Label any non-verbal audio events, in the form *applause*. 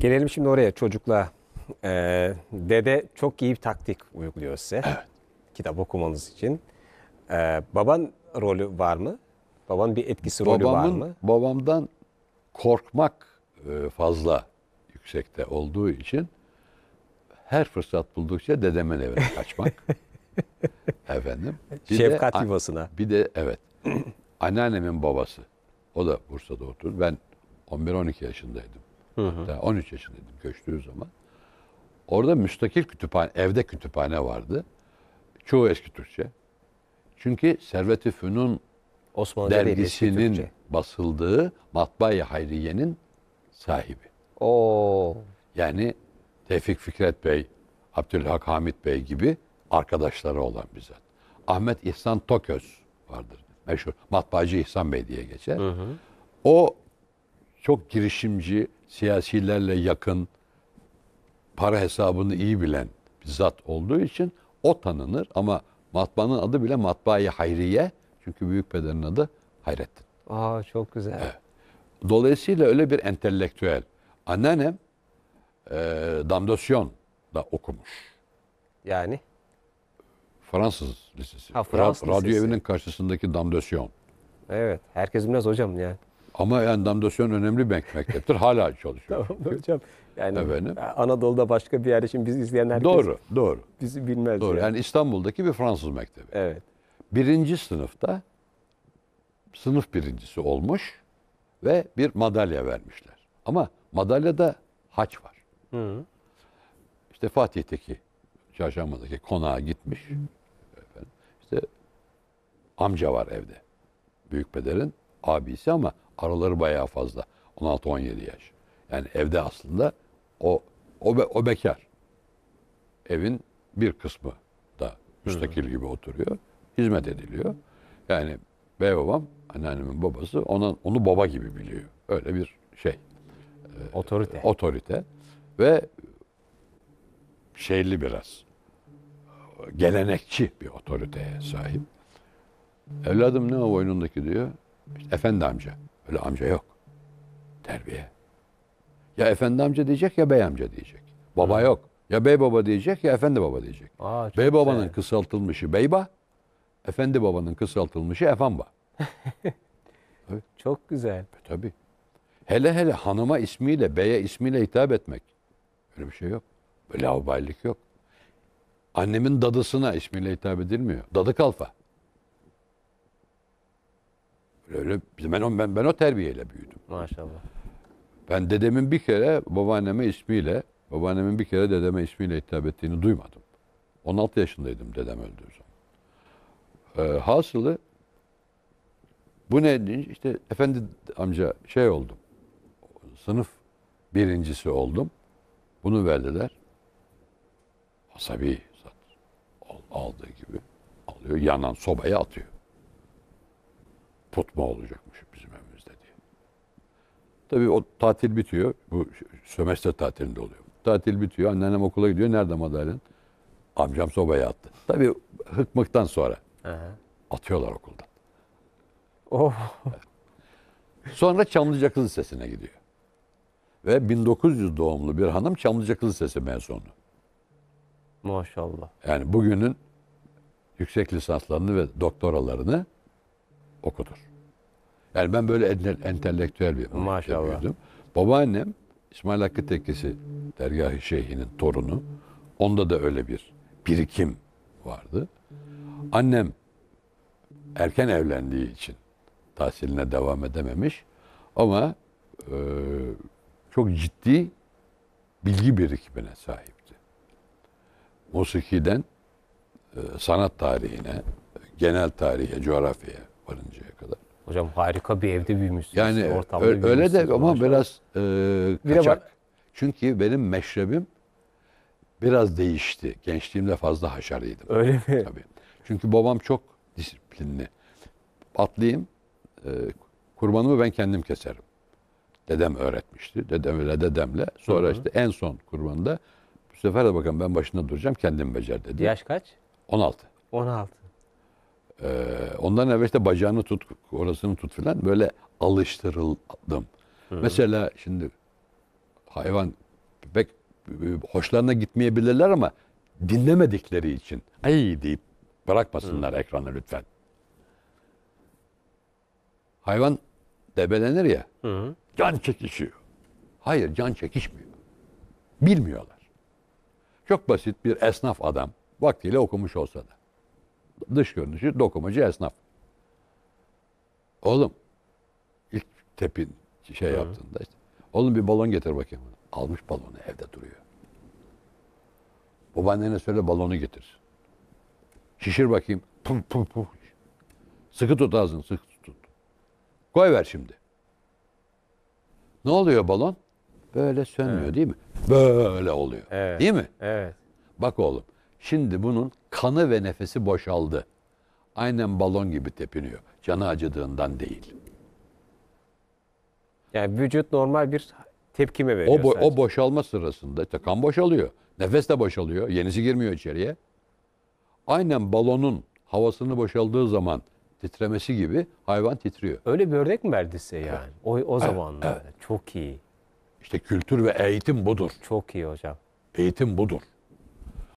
Gelelim şimdi oraya çocukla. Ee, dede çok iyi bir taktik uyguluyor size. Evet. Kitap okumanız için. Ee, baban rolü var mı? Baban bir etkisi rolü Babamın, var mı? Babamdan korkmak e, fazla yüksekte olduğu için her fırsat buldukça dedemin evine *laughs* kaçmak. Efendim. Bir Şefkat de, yuvasına. Bir de evet. *clears throat* Anneannemin babası. O da Bursa'da oturur. Ben 11-12 yaşındaydım. Hı hı. Hatta 13 yaşındaydım göçtüğü zaman. Orada müstakil kütüphane, evde kütüphane vardı. Çoğu eski Türkçe. Çünkü Servet-i Fünun Osmanlıca dergisinin basıldığı Matbaa-i Hayriye'nin sahibi. Oo. Yani Tevfik Fikret Bey, Abdülhak Hamit Bey gibi arkadaşları olan bizzat. Ahmet İhsan Toköz vardır. Meşhur. Matbaacı İhsan Bey diye geçer. Hı hı. O çok girişimci, siyasilerle yakın, para hesabını iyi bilen bir zat olduğu için o tanınır ama matbaanın adı bile Matbaayı Hayriye. Çünkü büyük büyükpederin adı Hayrettin. Aa çok güzel. Evet. Dolayısıyla öyle bir entelektüel. Anneannem e, damdasyon da okumuş. Yani? Fransız lisesi. Ha, Fransız Ra- Radyo evinin karşısındaki damdasyon. Evet. Herkes bilmez hocam yani. Ama endamdasyon önemli bir mekteptir. Hala çalışıyor. tamam *laughs* hocam. Yani Efendim? Anadolu'da başka bir yerde şimdi biz izleyen herkes doğru, doğru. bizi bilmez. Doğru. Yani. yani İstanbul'daki bir Fransız mektebi. Evet. Birinci sınıfta sınıf birincisi olmuş ve bir madalya vermişler. Ama madalyada haç var. Hı. -hı. İşte Fatih'teki çarşambadaki konağa gitmiş. Hı. Efendim, işte amca var evde. Büyük pederin abisi ama araları bayağı fazla. 16-17 yaş. Yani evde aslında o o, be, o bekar. Evin bir kısmı da müstakil gibi oturuyor. Hizmet ediliyor. Yani bey babam, anneannemin babası ona, onu baba gibi biliyor. Öyle bir şey. Ee, otorite. E, otorite. Ve şeyli biraz. Gelenekçi bir otoriteye sahip. Evladım ne o oyunundaki diyor. İşte efendi amca. Öyle amca yok. Terbiye. Ya efendi amca diyecek ya bey amca diyecek. Baba Hı. yok. Ya bey baba diyecek ya efendi baba diyecek. Aa, bey babanın güzel. kısaltılmışı beyba, efendi babanın kısaltılmışı efamba. *laughs* Çok güzel. E, tabii. Hele hele hanıma ismiyle, beye ismiyle hitap etmek. Öyle bir şey yok. Böyle avbaylık yok. Annemin dadısına ismiyle hitap edilmiyor. Dadı kalfa. Öyle ben ben, ben o terbiyeyle büyüdüm. Maşallah. Ben dedemin bir kere babaanneme ismiyle, babaannemin bir kere dedeme ismiyle hitap ettiğini duymadım. 16 yaşındaydım dedem öldüğü zaman. Ee, hasılı bu ne deyince işte efendi amca şey oldum. Sınıf birincisi oldum. Bunu verdiler. Asabi zat aldığı gibi alıyor yanan sobaya atıyor. Tutma olacakmış bizim evimizde diye. Tabii o tatil bitiyor. Bu sömestr tatilinde oluyor. Tatil bitiyor. Anneannem okula gidiyor. Nerede madalyon? Amcam sobaya attı. Tabii hıkmıktan sonra. Aha. Atıyorlar okuldan. Oh. Sonra Çamlıca Kız Lisesi'ne gidiyor. Ve 1900 doğumlu bir hanım Çamlıca Kız Lisesi mezunu. Maşallah. Yani bugünün yüksek lisanslarını ve doktoralarını Okudur. Yani ben böyle entelektüel bir Maşallah. büyüdüm. Babaannem İsmail Hakkı Tekkesi dergah Şeyhi'nin torunu. Onda da öyle bir birikim vardı. Annem erken evlendiği için tahsiline devam edememiş. Ama e, çok ciddi bilgi birikimine sahipti. Musiki'den e, sanat tarihine, genel tarihe, coğrafyaya, varıncaya kadar. Hocam harika bir evde büyümüşsünüz. Yani ortamda öyle, öyle de ama hocam. biraz e, kaçak. Var. Çünkü benim meşrebim biraz değişti. Gençliğimde fazla haşarıydım. Öyle mi? Tabii. Çünkü babam çok disiplinli. Atlayayım, e, kurbanımı ben kendim keserim. Dedem öğretmişti. Dedemle dedemle. Sonra Hı-hı. işte en son kurbanında bu sefer de bakın ben başında duracağım kendim becer dedi. Yaş kaç? 16. 16. Ee, ondan evvel işte bacağını tut, orasını tut filan böyle alıştırıldım. Hı. Mesela şimdi hayvan pek e, hoşlarına gitmeyebilirler ama dinlemedikleri için ay deyip bırakmasınlar Hı. ekranı lütfen. Hayvan debelenir ya. Hı. Can çekişiyor. Hayır can çekişmiyor. Bilmiyorlar. Çok basit bir esnaf adam vaktiyle okumuş olsa da dış görünüşü dokumacı esnaf. Oğlum ilk tepin şey Hı. yaptığında işte. Oğlum bir balon getir bakayım. Almış balonu evde duruyor. Babaannene söyle balonu getir. Şişir bakayım. Pum pum pum. Sıkı tut ağzını sıkı tut. Koy ver şimdi. Ne oluyor balon? Böyle sönmüyor evet. değil mi? Böyle oluyor. Evet. Değil mi? Evet. Bak oğlum Şimdi bunun kanı ve nefesi boşaldı. Aynen balon gibi tepiniyor. Canı acıdığından değil. Yani vücut normal bir tepkime veriyor. O, bo- sadece. o boşalma sırasında işte kan boşalıyor. Nefes de boşalıyor. Yenisi girmiyor içeriye. Aynen balonun havasını boşaldığı zaman titremesi gibi hayvan titriyor. Öyle bir örnek mi verdi size yani? Evet. O, o zamanlar. Evet, Çok iyi. İşte kültür ve eğitim budur. Çok iyi hocam. Eğitim budur.